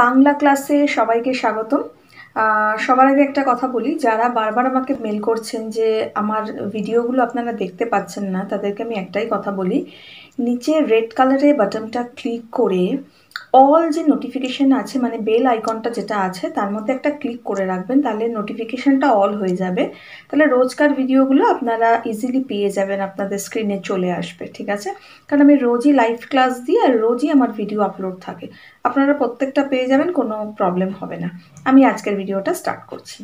বাংলা ক্লাসে সবাইকে স্বাগতম সবার আগে একটা কথা বলি যারা বারবার আমাকে মেল করছেন যে আমার ভিডিওগুলো আপনারা দেখতে পাচ্ছেন না তাদেরকে আমি একটাই কথা বলি নিচে রেড কালারে বাটনটা ক্লিক করে অল যে নোটিফিকেশান আছে মানে বেল আইকনটা যেটা আছে তার মধ্যে একটা ক্লিক করে রাখবেন তাহলে নোটিফিকেশানটা অল হয়ে যাবে তাহলে রোজকার ভিডিওগুলো আপনারা ইজিলি পেয়ে যাবেন আপনাদের স্ক্রিনে চলে আসবে ঠিক আছে কারণ আমি রোজই লাইভ ক্লাস দিই আর রোজই আমার ভিডিও আপলোড থাকে আপনারা প্রত্যেকটা পেয়ে যাবেন কোনো প্রবলেম হবে না আমি আজকের ভিডিওটা স্টার্ট করছি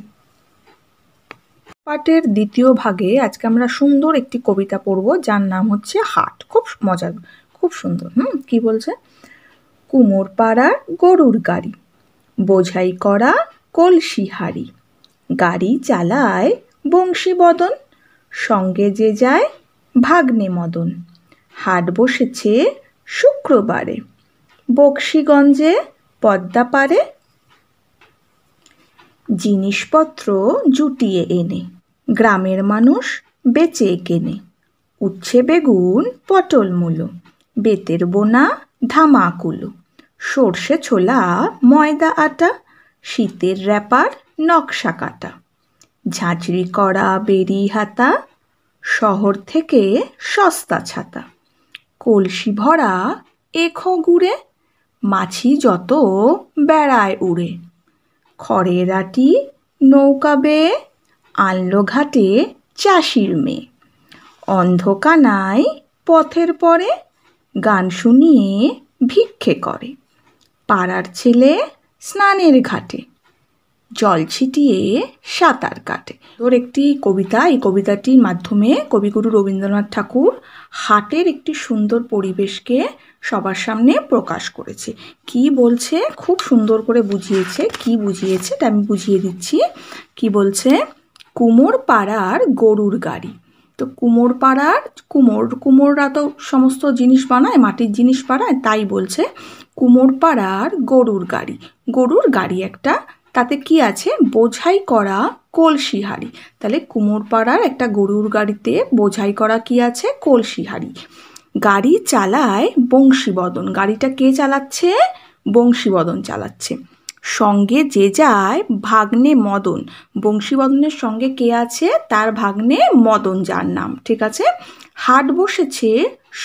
পাঠের দ্বিতীয় ভাগে আজকে আমরা সুন্দর একটি কবিতা পড়ব যার নাম হচ্ছে হাট খুব মজার খুব সুন্দর হুম কী বলছে পাড়ার গরুর গাড়ি বোঝাই করা কলসি হাড়ি গাড়ি চালায় বংশীবদন সঙ্গে যে যায় ভাগ্নে মদন হাট বসেছে শুক্রবারে বক্সিগঞ্জে পদ্মা পারে জিনিসপত্র জুটিয়ে এনে গ্রামের মানুষ বেচে কেনে উচ্ছে বেগুন পটল বেতের বোনা ধামাকুলো সর্ষে ছোলা ময়দা আটা শীতের র্যাপার নকশা কাটা ঝাঁঝরি করা বেরি হাতা শহর থেকে সস্তা ছাতা কলসি ভরা এখো গুড়ে মাছি যত বেড়ায় উড়ে খড়ের আটি নৌকা বেয়ে আনল ঘাটে চাষির মেয়ে অন্ধকানায় পথের পরে গান শুনিয়ে ভিক্ষে করে পাড়ার ছেলে স্নানের ঘাটে জল ছিটিয়ে সাঁতার কাটে ওর একটি কবিতা এই কবিতাটির মাধ্যমে কবিগুরু রবীন্দ্রনাথ ঠাকুর হাটের একটি সুন্দর পরিবেশকে সবার সামনে প্রকাশ করেছে কি বলছে খুব সুন্দর করে বুঝিয়েছে কি বুঝিয়েছে তা আমি বুঝিয়ে দিচ্ছি কি বলছে কুমোর পাড়ার গরুর গাড়ি তো কুমোর পাড়ার কুমোর কুমোররা তো সমস্ত জিনিস বানায় মাটির জিনিস বানায় তাই বলছে কুমোর পাড়ার গরুর গাড়ি গরুর গাড়ি একটা তাতে কি আছে বোঝাই করা কলসি হাড়ি তাহলে কুমোর পাড়ার একটা গরুর গাড়িতে বোঝাই করা কি আছে কলসি হাড়ি গাড়ি চালায় বংশীবদন গাড়িটা কে চালাচ্ছে বংশীবদন চালাচ্ছে সঙ্গে যে যায় ভাগ্নে মদন বংশীবদনের সঙ্গে কে আছে তার ভাগ্নে মদন যার নাম ঠিক আছে হাট বসেছে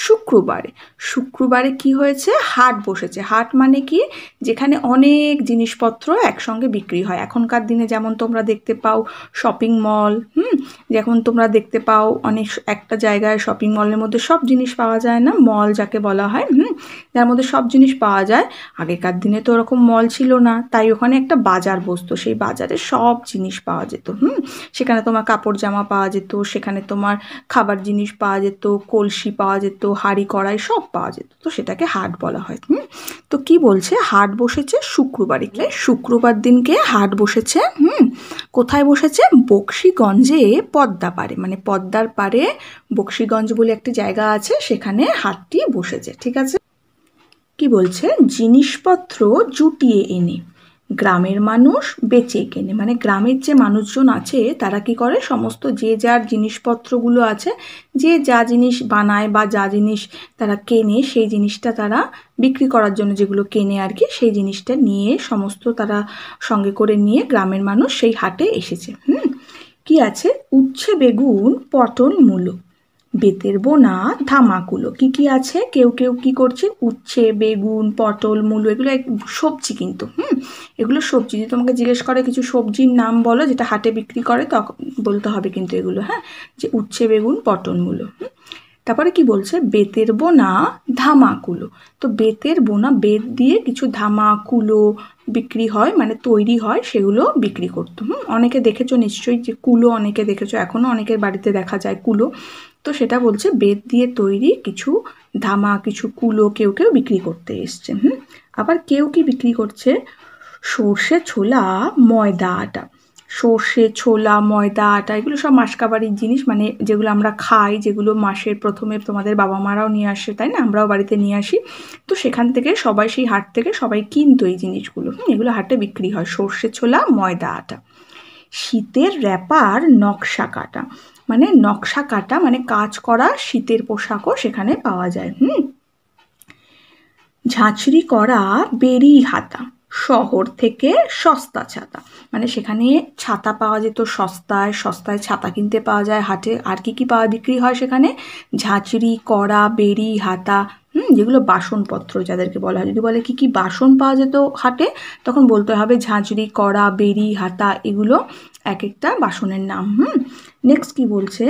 শুক্রবারে শুক্রবারে কি হয়েছে হাট বসেছে হাট মানে কি যেখানে অনেক জিনিসপত্র একসঙ্গে বিক্রি হয় এখনকার দিনে যেমন তোমরা দেখতে পাও শপিং মল হুম যেমন তোমরা দেখতে পাও অনেক একটা জায়গায় শপিং মলের মধ্যে সব জিনিস পাওয়া যায় না মল যাকে বলা হয় হুম যার মধ্যে সব জিনিস পাওয়া যায় আগেকার দিনে তো ওরকম মল ছিল না তাই ওখানে একটা বাজার বসতো সেই বাজারে সব জিনিস পাওয়া যেত হুম সেখানে তোমার কাপড় জামা পাওয়া যেত সেখানে তোমার খাবার জিনিস পাওয়া যেত কলসি পাওয়া যেত হাঁড়ি কড়াই সব পাওয়া যেত তো সেটাকে হাট বলা হয় হুম তো কি বলছে হাট বসেছে শুক্রবারে শুক্রবার দিনকে হাট বসেছে হুম কোথায় বসেছে বক্সিগঞ্জে পদ্মা পারে মানে পদ্মার পারে বক্সিগঞ্জ বলে একটি জায়গা আছে সেখানে হাটটি বসেছে ঠিক আছে কি বলছে জিনিসপত্র জুটিয়ে এনে গ্রামের মানুষ বেচে কেনে মানে গ্রামের যে মানুষজন আছে তারা কি করে সমস্ত যে যার জিনিসপত্রগুলো আছে যে যা জিনিস বানায় বা যা জিনিস তারা কেনে সেই জিনিসটা তারা বিক্রি করার জন্য যেগুলো কেনে আর কি সেই জিনিসটা নিয়ে সমস্ত তারা সঙ্গে করে নিয়ে গ্রামের মানুষ সেই হাটে এসেছে হুম কি আছে উচ্ছে বেগুন পটল মূলো বেতের বোনা ধামাকুলো কি কি আছে কেউ কেউ কি করছে উচ্ছে বেগুন পটল মূলো এগুলো সবজি কিন্তু হুম এগুলো সবজি যদি তোমাকে জিজ্ঞেস করে কিছু সবজির নাম বলো যেটা হাটে বিক্রি করে তখন বলতে হবে কিন্তু এগুলো হ্যাঁ যে উচ্ছে বেগুন পটল মূলো হুম তারপরে কি বলছে বেতের বোনা ধামাকুলো তো বেতের বোনা বেত দিয়ে কিছু ধামাকুলো বিক্রি হয় মানে তৈরি হয় সেগুলো বিক্রি করতো হুম অনেকে দেখেছো নিশ্চয়ই যে কুলো অনেকে দেখেছো এখনও অনেকের বাড়িতে দেখা যায় কুলো তো সেটা বলছে বেত দিয়ে তৈরি কিছু ধামা কিছু কুলো কেউ কেউ বিক্রি করতে এসছে হুম আবার কেউ কি বিক্রি করছে সর্ষে ছোলা ময়দা আটা সর্ষে ছোলা ময়দা আটা এগুলো সব মাসকাবাড়ির জিনিস মানে যেগুলো আমরা খাই যেগুলো মাসের প্রথমে তোমাদের বাবা মারাও নিয়ে আসে তাই না আমরাও বাড়িতে নিয়ে আসি তো সেখান থেকে সবাই সেই হাট থেকে সবাই কিনতো এই জিনিসগুলো হুম এগুলো হাটে বিক্রি হয় সর্ষে ছোলা ময়দা আটা শীতের র্যাপার নকশা কাটা মানে নকশা কাটা মানে কাজ করা শীতের পোশাকও সেখানে পাওয়া যায় হুম ঝাঁঝরি করা বেরি হাতা শহর থেকে সস্তা ছাতা মানে সেখানে ছাতা পাওয়া যেত সস্তায় সস্তায় ছাতা কিনতে পাওয়া যায় হাটে আর কি কি পাওয়া বিক্রি হয় সেখানে ঝাঁচড়ি কড়া বেরি হাতা হুম যেগুলো বাসনপত্র যাদেরকে বলা হয় যদি বলে কি কি বাসন পাওয়া যেত হাটে তখন বলতে হবে ঝাঁঝরি কড়া বেরি হাতা এগুলো এক একটা বাসনের নাম হুম নেক্সট কি বলছে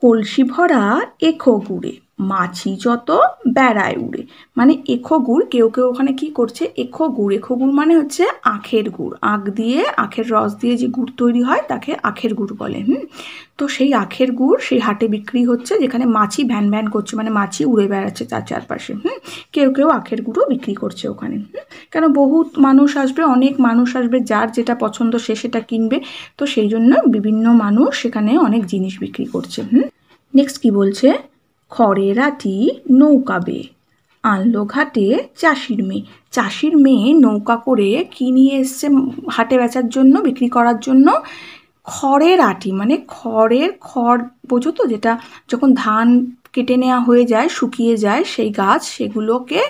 কলসি ভরা এখো গুড়ে মাছি যত বেড়ায় উড়ে মানে এখো গুড় কেউ কেউ ওখানে কি করছে এখো গুড় এখো গুড় মানে হচ্ছে আখের গুড় আখ দিয়ে আখের রস দিয়ে যে গুড় তৈরি হয় তাকে আখের গুড় বলে হুম তো সেই আখের গুড় সেই হাটে বিক্রি হচ্ছে যেখানে মাছি ভ্যান ভ্যান করছে মানে মাছি উড়ে বেড়াচ্ছে তার চারপাশে হুম কেউ কেউ আখের গুঁড়ও বিক্রি করছে ওখানে হুম কেন বহুত মানুষ আসবে অনেক মানুষ আসবে যার যেটা পছন্দ সে সেটা কিনবে তো সেই জন্য বিভিন্ন মানুষ সেখানে অনেক জিনিস বিক্রি করছে হুম নেক্সট কি বলছে খড়েরাটি নৌকা বেয়ে আনলো ঘাটে চাষির মেয়ে চাষির মেয়ে নৌকা করে কী নিয়ে এসছে হাটে বেচার জন্য বিক্রি করার জন্য খড়ের আটি মানে খড়ের খড় বোঝো তো যেটা যখন ধান কেটে নেওয়া হয়ে যায় শুকিয়ে যায় সেই গাছ সেগুলোকে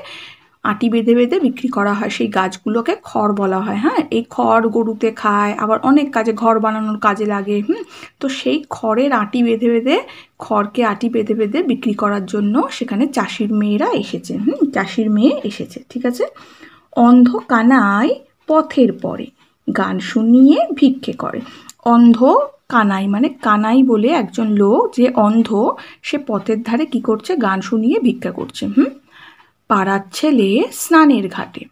আটি বেঁধে বেঁধে বিক্রি করা হয় সেই গাছগুলোকে খড় বলা হয় হ্যাঁ এই খড় গরুতে খায় আবার অনেক কাজে ঘর বানানোর কাজে লাগে হুম তো সেই খড়ের আটি বেঁধে বেঁধে খড়কে আটি বেঁধে বেঁধে বিক্রি করার জন্য সেখানে চাষির মেয়েরা এসেছে হুম চাষির মেয়ে এসেছে ঠিক আছে অন্ধ কানায় পথের পরে গান শুনিয়ে ভিক্ষে করে অন্ধ কানাই মানে কানাই বলে একজন লোক যে অন্ধ সে পথের ধারে কি করছে গান শুনিয়ে ভিক্ষা করছে হুম পাড়ার ছেলে স্নানের ঘাটে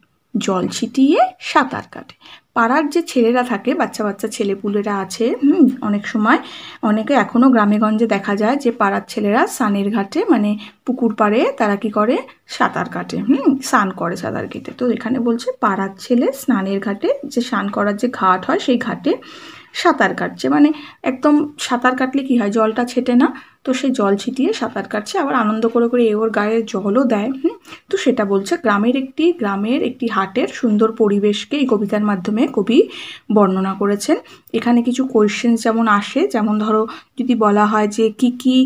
জল ছিটিয়ে সাঁতার কাটে পাড়ার যে ছেলেরা থাকে বাচ্চা বাচ্চা ছেলেপুলেরা আছে হুম অনেক সময় অনেকে এখনও গ্রামেগঞ্জে দেখা যায় যে পাড়ার ছেলেরা স্নানের ঘাটে মানে পুকুর পাড়ে তারা কি করে সাঁতার কাটে হুম স্নান করে সাঁতার কেটে তো এখানে বলছে পাড়ার ছেলে স্নানের ঘাটে যে স্নান করার যে ঘাট হয় সেই ঘাটে সাঁতার কাটছে মানে একদম সাঁতার কাটলে কি হয় জলটা ছেটে না তো সে জল ছিটিয়ে সাঁতার কাটছে আবার আনন্দ করে করে এ ওর গায়ে জলও দেয় হুম তো সেটা বলছে গ্রামের একটি গ্রামের একটি হাটের সুন্দর পরিবেশকে এই কবিতার মাধ্যমে কবি বর্ণনা করেছেন এখানে কিছু কোয়েশ্চেন্স যেমন আসে যেমন ধরো যদি বলা হয় যে কি কি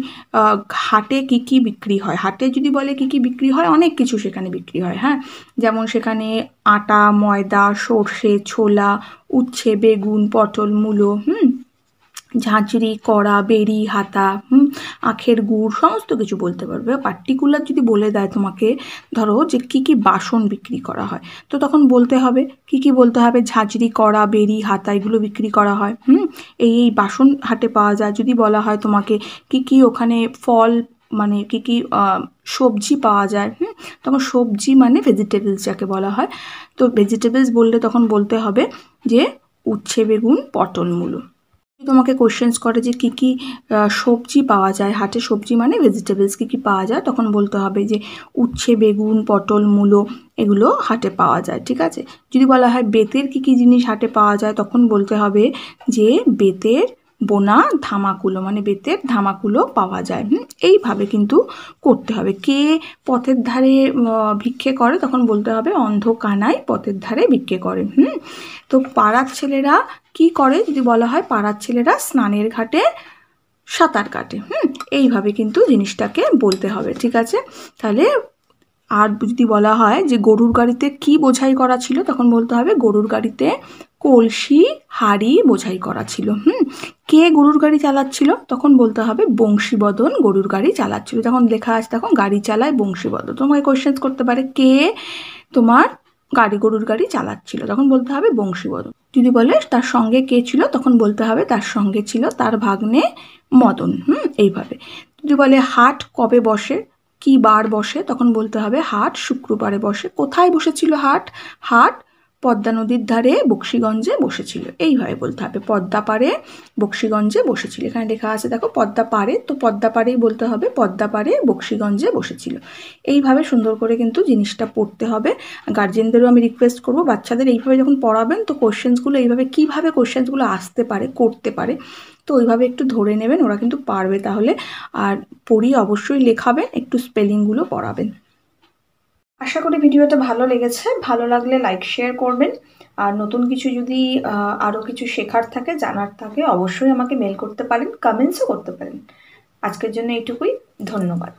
হাটে কি কি বিক্রি হয় হাটে যদি বলে কি কি বিক্রি হয় অনেক কিছু সেখানে বিক্রি হয় হ্যাঁ যেমন সেখানে আটা ময়দা সর্ষে ছোলা উচ্ছে বেগুন পটল মূলো হুম ঝাঁঝরি কড়া বেরি হাতা আখের গুড় সমস্ত কিছু বলতে পারবে পার্টিকুলার যদি বলে দেয় তোমাকে ধরো যে কি কি বাসন বিক্রি করা হয় তো তখন বলতে হবে কি কি বলতে হবে ঝাঁঝরি কড়া বেরি হাতা এগুলো বিক্রি করা হয় হুম এই এই বাসন হাটে পাওয়া যায় যদি বলা হয় তোমাকে কি কি ওখানে ফল মানে কি কি সবজি পাওয়া যায় হুম তখন সবজি মানে ভেজিটেবলস যাকে বলা হয় তো ভেজিটেবলস বললে তখন বলতে হবে যে উচ্ছে বেগুন পটল মূলো তোমাকে কোশ্চেন্স করে যে কী কী সবজি পাওয়া যায় হাটে সবজি মানে ভেজিটেবলস কী কী পাওয়া যায় তখন বলতে হবে যে উচ্ছে বেগুন পটল মূলো এগুলো হাটে পাওয়া যায় ঠিক আছে যদি বলা হয় বেতের কী কী জিনিস হাটে পাওয়া যায় তখন বলতে হবে যে বেতের বোনা ধামাকুলো মানে বেতের ধামাকুলো পাওয়া যায় হুম এইভাবে কিন্তু করতে হবে কে পথের ধারে ভিক্ষে করে তখন বলতে হবে অন্ধ কানায় পথের ধারে ভিক্ষে করে হুম তো পাড়ার ছেলেরা কি করে যদি বলা হয় পাড়ার ছেলেরা স্নানের ঘাটে সাঁতার কাটে হুম এইভাবে কিন্তু জিনিসটাকে বলতে হবে ঠিক আছে তাহলে আর যদি বলা হয় যে গরুর গাড়িতে কি বোঝাই করা ছিল তখন বলতে হবে গরুর গাড়িতে কলসি হাড়ি বোঝাই করা ছিল হুম কে গরুর গাড়ি চালাচ্ছিল তখন বলতে হবে বংশীবদন গরুর গাড়ি চালাচ্ছিল যখন লেখা আছে তখন গাড়ি চালায় বংশীবদন তোমাকে কোয়েশ্চেন্স করতে পারে কে তোমার গাড়ি গরুর গাড়ি চালাচ্ছিল তখন বলতে হবে বংশীবদন যদি বলে তার সঙ্গে কে ছিল তখন বলতে হবে তার সঙ্গে ছিল তার ভাগ্নে মদন হুম এইভাবে যদি বলে হাট কবে বসে কি বার বসে তখন বলতে হবে হাট শুক্রবারে বসে কোথায় বসেছিল হাট হাট পদ্মা নদীর ধারে বক্সিগঞ্জে বসেছিল এইভাবে বলতে হবে পদ্মা পাড়ে বক্সিগঞ্জে বসেছিল এখানে লেখা আছে দেখো পদ্মা পাড়ে তো পদ্মা পাড়েই বলতে হবে পদ্মা পাড়ে বক্সিগঞ্জে বসেছিল এইভাবে সুন্দর করে কিন্তু জিনিসটা পড়তে হবে গার্জেনদেরও আমি রিকোয়েস্ট করব বাচ্চাদের এইভাবে যখন পড়াবেন তো কোশ্চেন্সগুলো এইভাবে কীভাবে কোশ্চেন্সগুলো আসতে পারে করতে পারে তো ওইভাবে একটু ধরে নেবেন ওরা কিন্তু পারবে তাহলে আর পড়িয়ে অবশ্যই লেখাবেন একটু স্পেলিংগুলো পড়াবেন আশা করি ভিডিওটা ভালো লেগেছে ভালো লাগলে লাইক শেয়ার করবেন আর নতুন কিছু যদি আরও কিছু শেখার থাকে জানার থাকে অবশ্যই আমাকে মেল করতে পারেন কমেন্টসও করতে পারেন আজকের জন্য এইটুকুই ধন্যবাদ